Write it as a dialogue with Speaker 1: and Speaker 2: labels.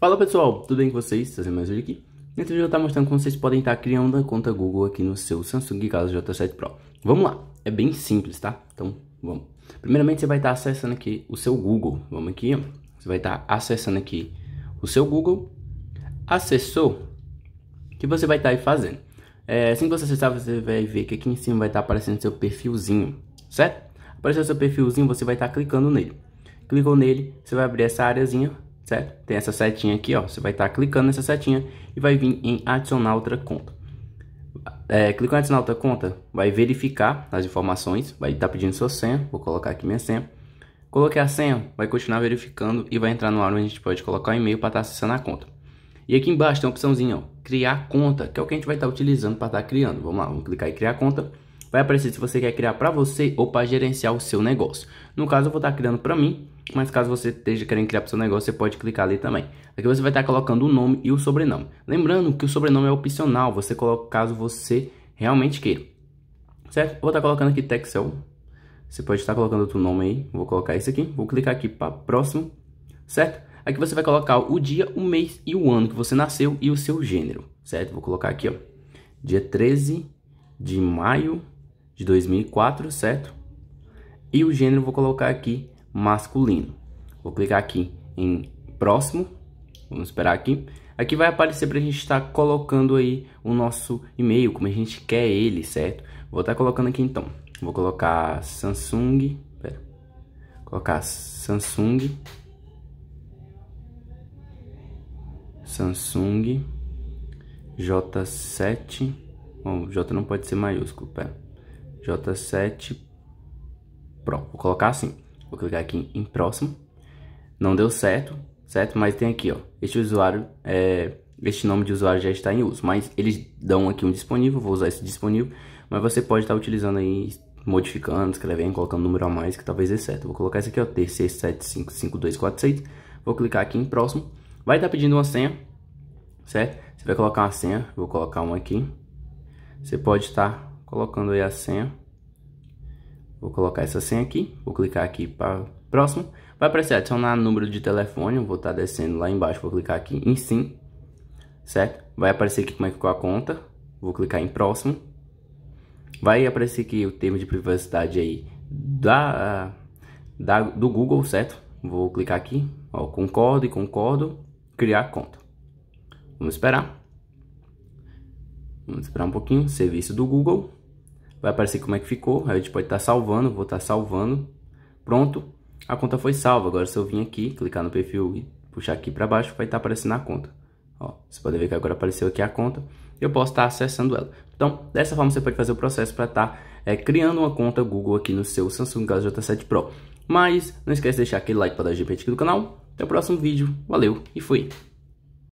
Speaker 1: Fala pessoal, tudo bem com vocês? Trazer mais vídeo aqui. Nesse vídeo eu estou mostrando como vocês podem estar criando a conta Google aqui no seu Samsung Galaxy J7 Pro. Vamos lá, é bem simples, tá? Então, vamos. Primeiramente você vai estar acessando aqui o seu Google. Vamos aqui, ó. Você vai estar acessando aqui o seu Google. Acessou, o que você vai estar aí fazendo? É, assim que você acessar, você vai ver que aqui em cima vai estar aparecendo seu perfilzinho, certo? Apareceu seu perfilzinho, você vai estar clicando nele. Clicou nele, você vai abrir essa áreazinha certo? Tem essa setinha aqui, ó, você vai estar tá clicando nessa setinha e vai vir em adicionar outra conta. É, em adicionar outra conta, vai verificar as informações, vai estar tá pedindo sua senha, vou colocar aqui minha senha. Coloquei a senha, vai continuar verificando e vai entrar no ar onde a gente pode colocar o e-mail para estar tá acessando a conta. E aqui embaixo tem uma opçãozinha, ó, criar conta, que é o que a gente vai estar tá utilizando para estar tá criando. Vamos lá, vamos clicar em criar conta vai aparecer se você quer criar para você ou para gerenciar o seu negócio. No caso, eu vou estar tá criando para mim, mas caso você esteja querendo criar para o seu negócio, você pode clicar ali também. Aqui você vai estar colocando o nome e o sobrenome. Lembrando que o sobrenome é opcional, você coloca caso você realmente queira. Certo? Eu vou estar colocando aqui Texel. Você pode estar colocando outro nome aí. Vou colocar esse aqui. Vou clicar aqui para próximo. Certo? Aqui você vai colocar o dia, o mês e o ano que você nasceu e o seu gênero. Certo? Vou colocar aqui, ó. Dia 13 de maio de 2004, certo? E o gênero vou colocar aqui masculino. Vou clicar aqui em próximo, vamos esperar aqui. Aqui vai aparecer para a gente estar tá colocando aí o nosso e-mail, como a gente quer ele, certo? Vou estar tá colocando aqui então, vou colocar Samsung, pera, vou colocar Samsung, Samsung J7, bom, J não pode ser maiúsculo, pera, J7 Pro, vou colocar assim. Vou clicar aqui em próximo. Não deu certo, certo? Mas tem aqui, ó. Este usuário, é, este nome de usuário já está em uso. Mas eles dão aqui um disponível, vou usar esse disponível. Mas você pode estar utilizando aí, modificando, escrevendo, colocando um número a mais, que talvez dê certo. Vou colocar esse aqui, ó, t 755246 Vou clicar aqui em próximo. Vai estar pedindo uma senha, certo? Você vai colocar uma senha, vou colocar uma aqui. Você pode estar colocando aí a senha. Vou colocar essa senha aqui, vou clicar aqui para próximo. Vai aparecer adicionar número de telefone, vou estar tá descendo lá embaixo, vou clicar aqui em sim, certo? Vai aparecer aqui como é que ficou a conta, vou clicar em próximo. Vai aparecer aqui o termo de privacidade aí da, da, do Google, certo? Vou clicar aqui, ó, concordo e concordo, criar conta. Vamos esperar. Vamos esperar um pouquinho, serviço do Google vai aparecer como é que ficou, aí a gente pode estar tá salvando, vou estar tá salvando, pronto, a conta foi salva, agora se eu vir aqui, clicar no perfil e puxar aqui para baixo, vai estar tá aparecendo a conta, ó, você pode ver que agora apareceu aqui a conta, eu posso estar tá acessando ela, então dessa forma você pode fazer o processo para estar tá, é, criando uma conta Google aqui no seu Samsung Galaxy J7 Pro, mas não esquece de deixar aquele like para dar GPT aqui do canal, até o próximo vídeo, valeu e fui!